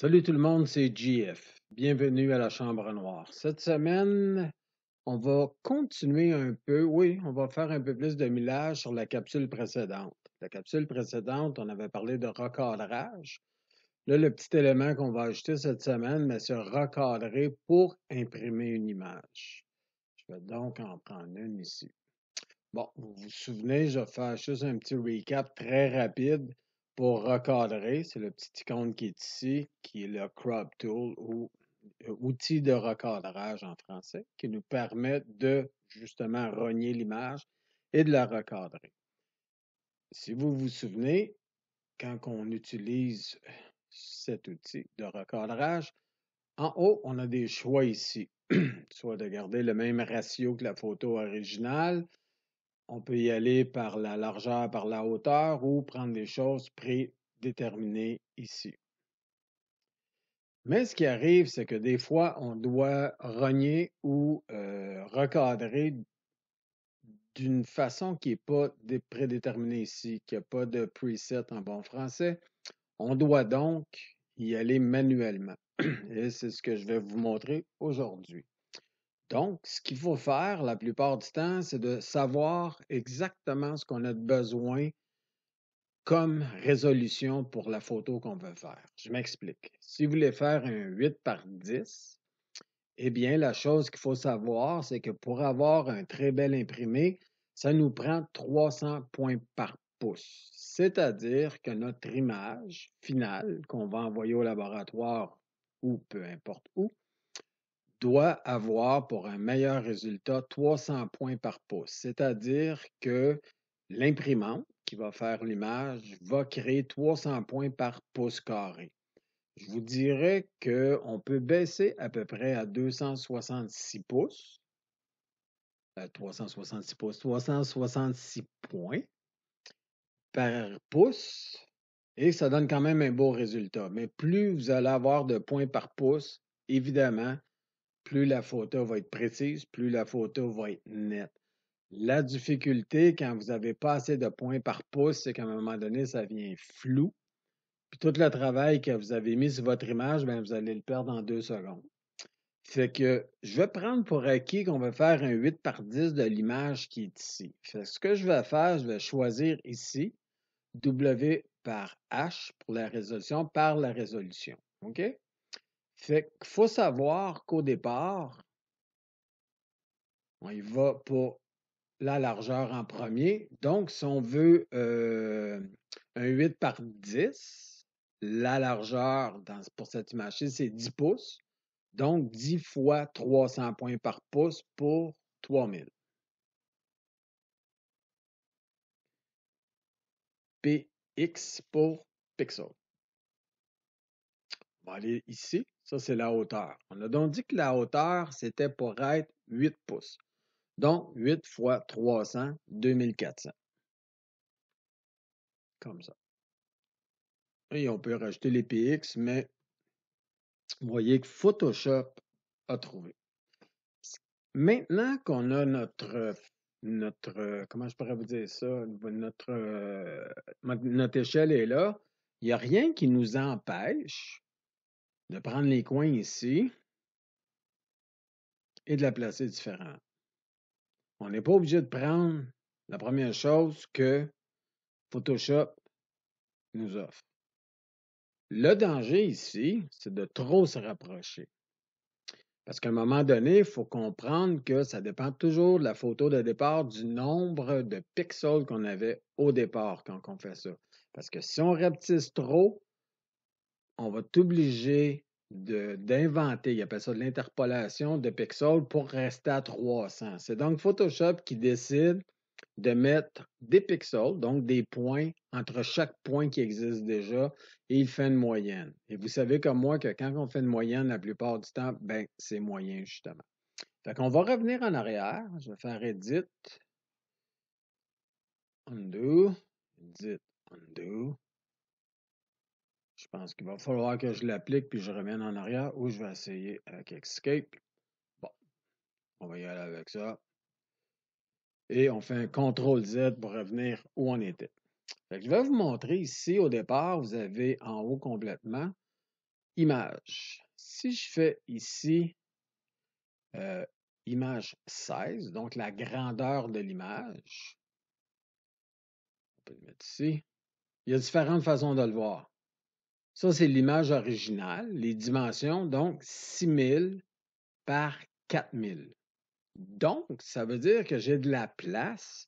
Salut tout le monde, c'est GF. Bienvenue à la Chambre Noire. Cette semaine, on va continuer un peu, oui, on va faire un peu plus de millage sur la capsule précédente. La capsule précédente, on avait parlé de recadrage. Là, le petit élément qu'on va ajouter cette semaine, mais c'est recadrer pour imprimer une image. Je vais donc en prendre une ici. Bon, vous vous souvenez, je vais faire juste un petit recap très rapide pour recadrer, c'est le petit icône qui est ici, qui est le Crop Tool ou euh, outil de recadrage en français, qui nous permet de justement rogner l'image et de la recadrer. Si vous vous souvenez, quand on utilise cet outil de recadrage, en haut, on a des choix ici, soit de garder le même ratio que la photo originale, on peut y aller par la largeur, par la hauteur ou prendre des choses prédéterminées ici. Mais ce qui arrive, c'est que des fois, on doit rogner ou euh, recadrer d'une façon qui n'est pas prédéterminée ici, qui n'a pas de preset en bon français. On doit donc y aller manuellement. Et c'est ce que je vais vous montrer aujourd'hui. Donc, ce qu'il faut faire la plupart du temps, c'est de savoir exactement ce qu'on a besoin comme résolution pour la photo qu'on veut faire. Je m'explique. Si vous voulez faire un 8 par 10, eh bien, la chose qu'il faut savoir, c'est que pour avoir un très bel imprimé, ça nous prend 300 points par pouce. C'est-à-dire que notre image finale qu'on va envoyer au laboratoire ou peu importe où, doit avoir pour un meilleur résultat 300 points par pouce, c'est-à-dire que l'imprimante qui va faire l'image va créer 300 points par pouce carré. Je vous dirais qu'on peut baisser à peu près à 266 pouces, 366 ben, pouces, 366 points par pouce, et ça donne quand même un beau résultat. Mais plus vous allez avoir de points par pouce, évidemment, plus la photo va être précise, plus la photo va être nette. La difficulté, quand vous avez pas assez de points par pouce, c'est qu'à un moment donné, ça vient flou. Puis tout le travail que vous avez mis sur votre image, bien, vous allez le perdre en deux secondes. Fait que je vais prendre pour acquis qu'on va faire un 8 par 10 de l'image qui est ici. Fait que ce que je vais faire, je vais choisir ici W par H pour la résolution, par la résolution. OK? Il faut savoir qu'au départ, on y va pour la largeur en premier. Donc, si on veut euh, un 8 par 10, la largeur pour cette image c'est 10 pouces. Donc, 10 fois 300 points par pouce pour 3000. PX pour pixel. On va aller ici. Ça, c'est la hauteur. On a donc dit que la hauteur, c'était pour être 8 pouces. Donc, 8 fois 300, 2400. Comme ça. Et on peut rajouter les PX, mais vous voyez que Photoshop a trouvé. Maintenant qu'on a notre, notre, comment je pourrais vous dire ça, notre, euh, notre échelle est là, il n'y a rien qui nous empêche de prendre les coins ici et de la placer différemment. On n'est pas obligé de prendre la première chose que Photoshop nous offre. Le danger ici, c'est de trop se rapprocher. Parce qu'à un moment donné, il faut comprendre que ça dépend toujours de la photo de départ, du nombre de pixels qu'on avait au départ quand on fait ça. Parce que si on rapetisse trop, on va t'obliger d'inventer, il appelle ça de l'interpolation de pixels pour rester à 300. C'est donc Photoshop qui décide de mettre des pixels, donc des points, entre chaque point qui existe déjà, et il fait une moyenne. Et vous savez comme moi que quand on fait une moyenne, la plupart du temps, ben, c'est moyen, justement. Fait on va revenir en arrière. Je vais faire Edit, Undo, Edit, Undo. Je pense qu'il va falloir que je l'applique puis je revienne en arrière ou je vais essayer avec euh, Escape. Bon, on va y aller avec ça. Et on fait un CTRL Z pour revenir où on était. je vais vous montrer ici au départ, vous avez en haut complètement Image. Si je fais ici euh, Image 16, donc la grandeur de l'image, on peut le mettre ici. Il y a différentes façons de le voir. Ça, c'est l'image originale, les dimensions, donc 6000 par 4000. Donc, ça veut dire que j'ai de la place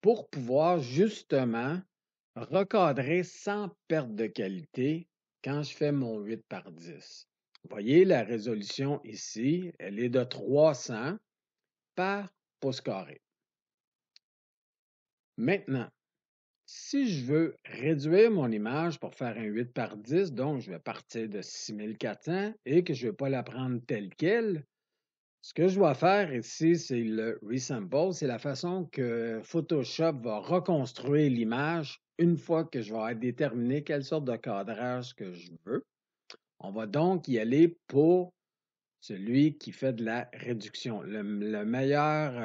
pour pouvoir justement recadrer sans perte de qualité quand je fais mon 8 par 10. Vous voyez, la résolution ici, elle est de 300 par pouce carré. Maintenant, si je veux réduire mon image pour faire un 8 par 10, donc je vais partir de 6400 et que je ne vais pas la prendre telle qu'elle, ce que je dois faire ici, c'est le resample. C'est la façon que Photoshop va reconstruire l'image une fois que je vais déterminer quelle sorte de cadrage que je veux. On va donc y aller pour celui qui fait de la réduction. Le, meilleur...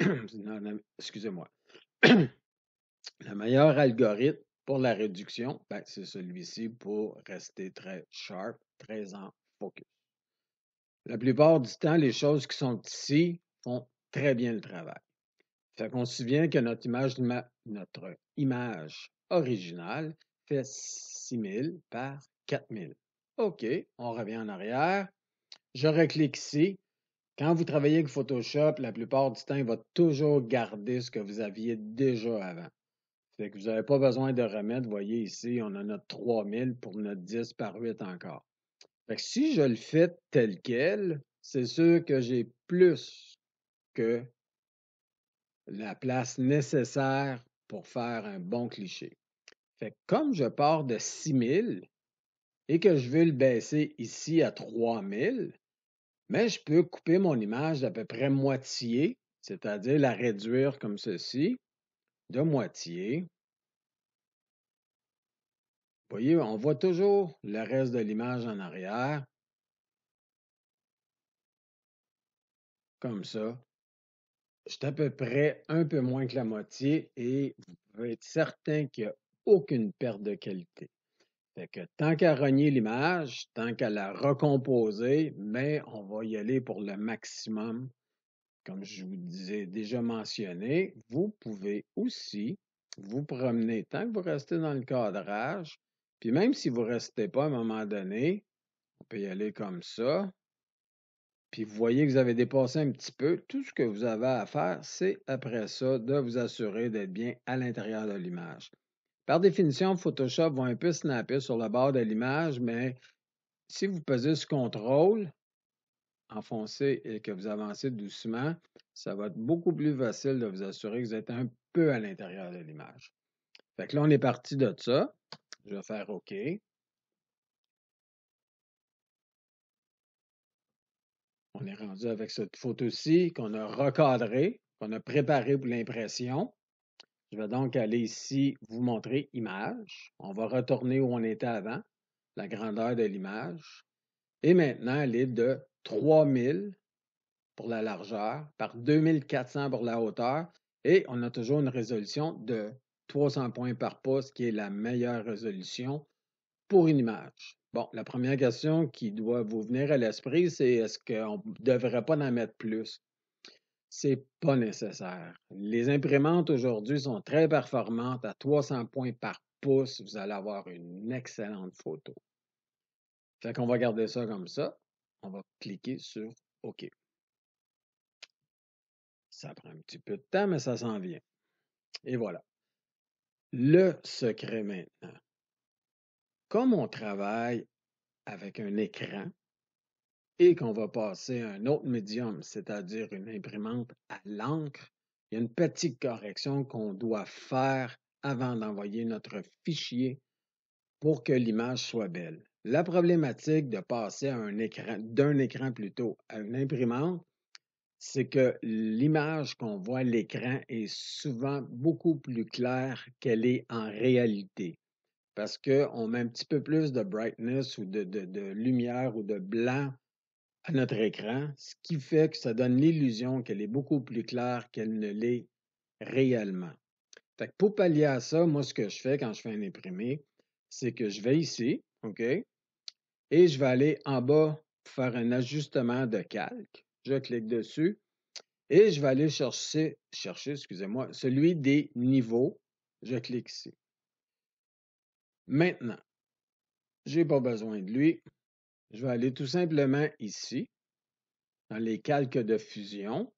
Euh, excusez-moi. Le meilleur algorithme pour la réduction, ben, c'est celui-ci pour rester très sharp, très en focus. La plupart du temps, les choses qui sont ici font très bien le travail. Fait qu'on se souvient que notre image, notre image originale fait 6000 par 4000. OK, on revient en arrière. Je reclique ici. Quand vous travaillez avec Photoshop, la plupart du temps, il va toujours garder ce que vous aviez déjà avant. Fait que vous n'avez pas besoin de remettre. voyez ici, on a notre 3000 pour notre 10 par 8 encore. Fait que si je le fais tel quel, c'est sûr que j'ai plus que la place nécessaire pour faire un bon cliché. Fait que comme je pars de 6000 et que je veux le baisser ici à 3000, mais je peux couper mon image d'à peu près moitié, c'est-à-dire la réduire comme ceci de moitié. voyez, on voit toujours le reste de l'image en arrière. Comme ça. C'est à peu près un peu moins que la moitié et vous pouvez être certain qu'il n'y a aucune perte de qualité. Fait que tant qu'à renier l'image, tant qu'à la recomposer, mais on va y aller pour le maximum comme je vous disais déjà mentionné, vous pouvez aussi vous promener tant que vous restez dans le cadrage, puis même si vous ne restez pas à un moment donné, on peut y aller comme ça, puis vous voyez que vous avez dépassé un petit peu, tout ce que vous avez à faire, c'est après ça de vous assurer d'être bien à l'intérieur de l'image. Par définition, Photoshop va un peu snapper sur le bord de l'image, mais si vous pesez ce contrôle, enfoncer et que vous avancez doucement, ça va être beaucoup plus facile de vous assurer que vous êtes un peu à l'intérieur de l'image. Fait que là, on est parti de ça. Je vais faire OK. On est rendu avec cette photo-ci qu'on a recadrée, qu'on a préparée pour l'impression. Je vais donc aller ici, vous montrer image. On va retourner où on était avant, la grandeur de l'image. Et maintenant, elle est de 3000 pour la largeur, par 2400 pour la hauteur, et on a toujours une résolution de 300 points par pouce, qui est la meilleure résolution pour une image. Bon, la première question qui doit vous venir à l'esprit, c'est est-ce qu'on ne devrait pas en mettre plus? C'est pas nécessaire. Les imprimantes aujourd'hui sont très performantes. À 300 points par pouce, vous allez avoir une excellente photo. Fait qu'on va garder ça comme ça. On va cliquer sur OK. Ça prend un petit peu de temps, mais ça s'en vient. Et voilà. Le secret maintenant. Comme on travaille avec un écran et qu'on va passer un autre médium, c'est-à-dire une imprimante à l'encre, il y a une petite correction qu'on doit faire avant d'envoyer notre fichier pour que l'image soit belle. La problématique de passer d'un écran plutôt à une imprimante, c'est que l'image qu'on voit à l'écran est souvent beaucoup plus claire qu'elle est en réalité. Parce qu'on met un petit peu plus de brightness ou de, lumière ou de blanc à notre écran, ce qui fait que ça donne l'illusion qu'elle est beaucoup plus claire qu'elle ne l'est réellement. pour pallier à ça, moi, ce que je fais quand je fais un imprimé, c'est que je vais ici, OK? Et je vais aller en bas faire un ajustement de calque. Je clique dessus. Et je vais aller chercher, chercher excusez-moi, celui des niveaux. Je clique ici. Maintenant, je n'ai pas besoin de lui. Je vais aller tout simplement ici, dans les calques de fusion,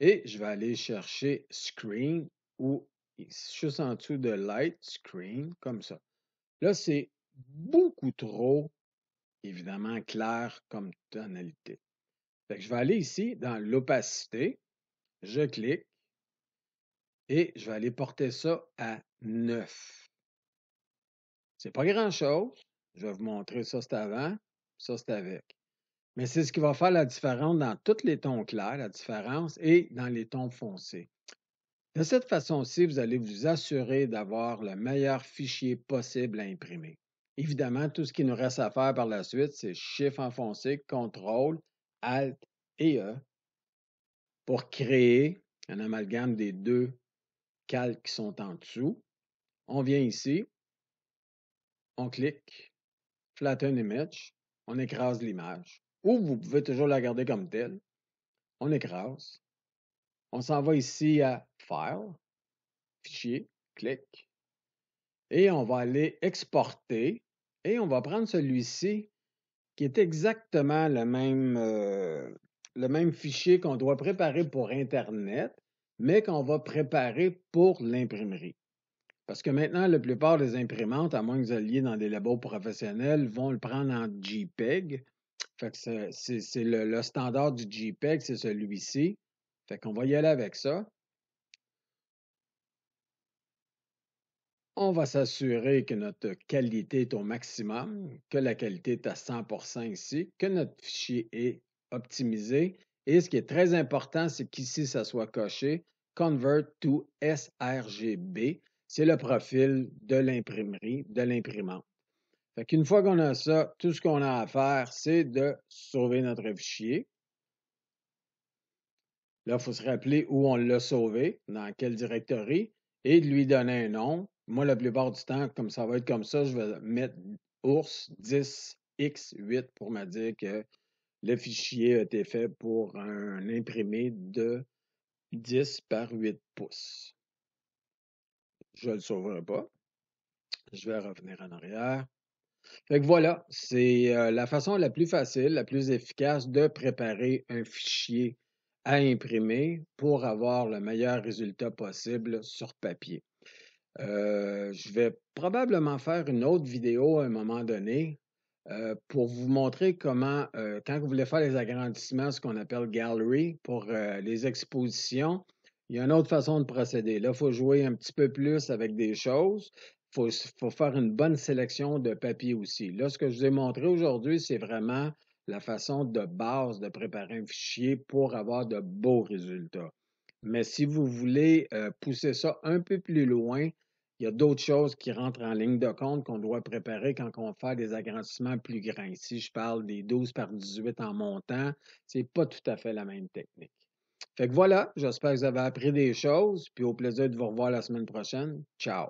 et je vais aller chercher Screen ou juste en dessous de Light Screen, comme ça. Là, c'est beaucoup trop évidemment clair comme tonalité. je vais aller ici dans l'opacité, je clique et je vais aller porter ça à 9. C'est pas grand-chose. Je vais vous montrer ça, c'est avant, ça, c'est avec. Mais c'est ce qui va faire la différence dans tous les tons clairs, la différence, et dans les tons foncés. De cette façon-ci, vous allez vous assurer d'avoir le meilleur fichier possible à imprimer. Évidemment, tout ce qui nous reste à faire par la suite, c'est Shift enfoncé, CTRL, ALT et E pour créer un amalgame des deux calques qui sont en dessous. On vient ici, on clique, flatten image, on écrase l'image. Ou vous pouvez toujours la garder comme telle. On écrase. On s'en va ici à File, Fichier, clic. Et on va aller exporter et on va prendre celui-ci, qui est exactement le même, euh, le même fichier qu'on doit préparer pour Internet, mais qu'on va préparer pour l'imprimerie. Parce que maintenant, la plupart des imprimantes, à moins que vous alliez dans des labos professionnels, vont le prendre en JPEG. Fait que c'est le, le standard du JPEG, c'est celui-ci. Fait qu'on va y aller avec ça. on va s'assurer que notre qualité est au maximum, que la qualité est à 100% ici, que notre fichier est optimisé. Et ce qui est très important, c'est qu'ici, ça soit coché Convert to sRGB. C'est le profil de l'imprimerie, de l'imprimante. Une fois qu'on a ça, tout ce qu'on a à faire, c'est de sauver notre fichier. Là, il faut se rappeler où on l'a sauvé, dans quelle directory, et de lui donner un nom. Moi, la plupart du temps, comme ça va être comme ça, je vais mettre ours 10x8 pour me dire que le fichier a été fait pour un imprimé de 10 par 8 pouces. Je ne le sauverai pas. Je vais revenir en arrière. Fait voilà, c'est euh, la façon la plus facile, la plus efficace de préparer un fichier à imprimer pour avoir le meilleur résultat possible sur papier. Euh, je vais probablement faire une autre vidéo à un moment donné euh, pour vous montrer comment, euh, quand vous voulez faire les agrandissements, ce qu'on appelle gallery, pour les expositions, il y a une autre façon de procéder. Là, il faut jouer un petit peu plus avec des choses. Il faut, faut, faire une bonne sélection de papier aussi. Là, ce que je vous ai montré aujourd'hui, c'est vraiment la façon de base de préparer un fichier pour avoir de beaux résultats. Mais si vous voulez euh, pousser ça un peu plus loin, il y a d'autres choses qui rentrent en ligne de compte qu'on doit préparer quand on fait des agrandissements plus grands. Si je parle des 12 par 18 en montant. C'est pas tout à fait la même technique. Fait que voilà, j'espère que vous avez appris des choses, puis au plaisir de vous revoir la semaine prochaine. Ciao!